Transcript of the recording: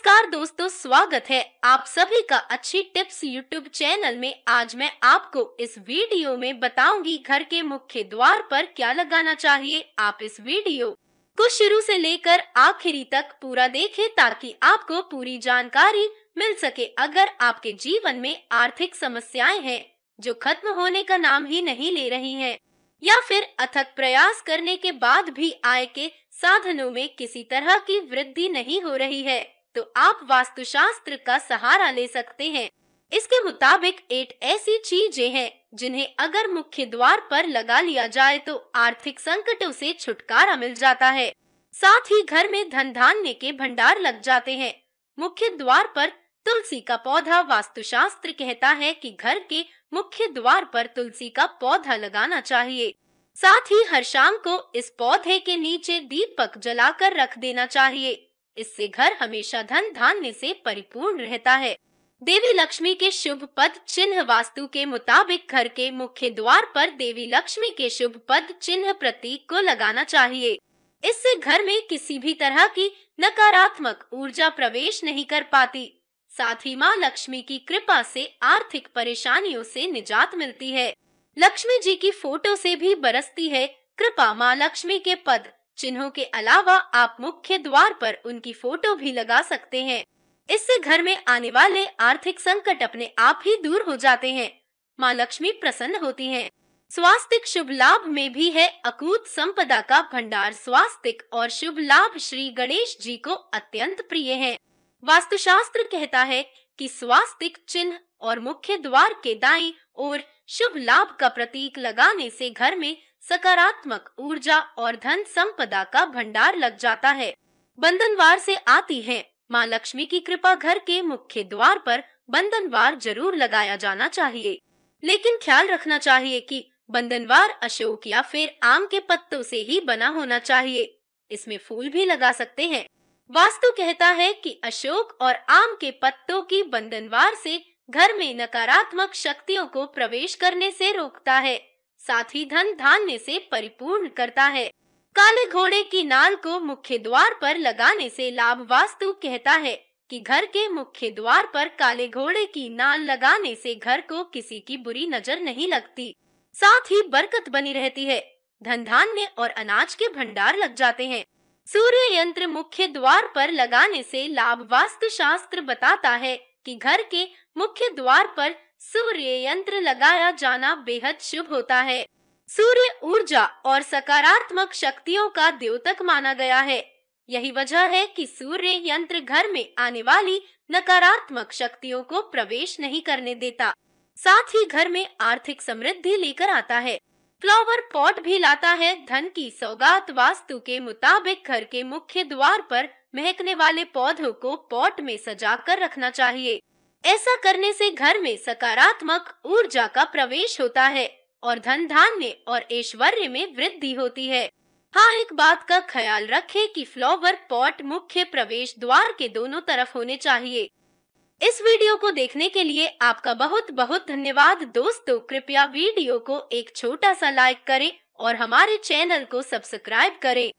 नमस्कार दोस्तों स्वागत है आप सभी का अच्छी टिप्स यूट्यूब चैनल में आज मैं आपको इस वीडियो में बताऊंगी घर के मुख्य द्वार पर क्या लगाना चाहिए आप इस वीडियो को शुरू से लेकर आखिरी तक पूरा देखें ताकि आपको पूरी जानकारी मिल सके अगर आपके जीवन में आर्थिक समस्याएं हैं जो खत्म होने का नाम ही नहीं ले रही है या फिर अथक प्रयास करने के बाद भी आय के साधनों में किसी तरह की वृद्धि नहीं हो रही है तो आप वास्तुशास्त्र का सहारा ले सकते हैं इसके मुताबिक एट ऐसी चीजें हैं जिन्हें अगर मुख्य द्वार पर लगा लिया जाए तो आर्थिक संकटों से छुटकारा मिल जाता है साथ ही घर में धन धान्य के भंडार लग जाते हैं मुख्य द्वार पर तुलसी का पौधा वास्तुशास्त्र कहता है कि घर के मुख्य द्वार पर तुलसी का पौधा लगाना चाहिए साथ ही हर शाम को इस पौधे के नीचे दीपक जलाकर रख देना चाहिए इससे घर हमेशा धन धान्य से परिपूर्ण रहता है देवी लक्ष्मी के शुभ पद चिन्ह वास्तु के मुताबिक घर के मुख्य द्वार पर देवी लक्ष्मी के शुभ पद चिन्ह प्रतीक को लगाना चाहिए इससे घर में किसी भी तरह की नकारात्मक ऊर्जा प्रवेश नहीं कर पाती साथ ही माँ लक्ष्मी की कृपा से आर्थिक परेशानियों से निजात मिलती है लक्ष्मी जी की फोटो से भी बरसती है कृपा माँ लक्ष्मी के पद चिन्हों के अलावा आप मुख्य द्वार पर उनकी फोटो भी लगा सकते हैं इससे घर में आने वाले आर्थिक संकट अपने आप ही दूर हो जाते हैं माँ लक्ष्मी प्रसन्न होती हैं। स्वास्थ्य शुभ लाभ में भी है अकूत संपदा का भंडार स्वास्थ्य और शुभ लाभ श्री गणेश जी को अत्यंत प्रिय है वास्तुशास्त्र कहता है कि स्वास्थ्य चिन्ह और मुख्य द्वार के दाई और शुभ लाभ का प्रतीक लगाने से घर में सकारात्मक ऊर्जा और धन संपदा का भंडार लग जाता है बंधनवार से आती है माँ लक्ष्मी की कृपा घर के मुख्य द्वार पर बंधनवार जरूर लगाया जाना चाहिए लेकिन ख्याल रखना चाहिए कि बंधनवार अशोक या फिर आम के पत्तों से ही बना होना चाहिए इसमें फूल भी लगा सकते हैं वास्तु कहता है कि अशोक और आम के पत्तों की बंधनवार से घर में नकारात्मक शक्तियों को प्रवेश करने से रोकता है साथ ही धन धान्य से परिपूर्ण करता है काले घोड़े की नाल को मुख्य द्वार पर लगाने से लाभ वास्तु कहता है कि घर के मुख्य द्वार पर काले घोड़े की नाल लगाने से घर को किसी की बुरी नजर नहीं लगती साथ ही बरकत बनी रहती है धन धान्य और अनाज के भंडार लग जाते हैं सूर्य यंत्र मुख्य द्वार पर लगाने से लाभ वास्तु शास्त्र बताता है कि घर के मुख्य द्वार पर सूर्य यंत्र लगाया जाना बेहद शुभ होता है सूर्य ऊर्जा और सकारात्मक शक्तियों का द्योतक माना गया है यही वजह है कि सूर्य यंत्र घर में आने वाली नकारात्मक शक्तियों को प्रवेश नहीं करने देता साथ ही घर में आर्थिक समृद्धि लेकर आता है फ्लावर पॉट भी लाता है धन की सौगात वास्तु के मुताबिक घर के मुख्य द्वार पर महकने वाले पौधों को पॉट में सजाकर रखना चाहिए ऐसा करने से घर में सकारात्मक ऊर्जा का प्रवेश होता है और धन धान्य और ऐश्वर्य में वृद्धि होती है हाँ एक बात का ख्याल रखें कि फ्लावर पॉट मुख्य प्रवेश द्वार के दोनों तरफ होने चाहिए इस वीडियो को देखने के लिए आपका बहुत बहुत धन्यवाद दोस्तों कृपया वीडियो को एक छोटा सा लाइक करें और हमारे चैनल को सब्सक्राइब करें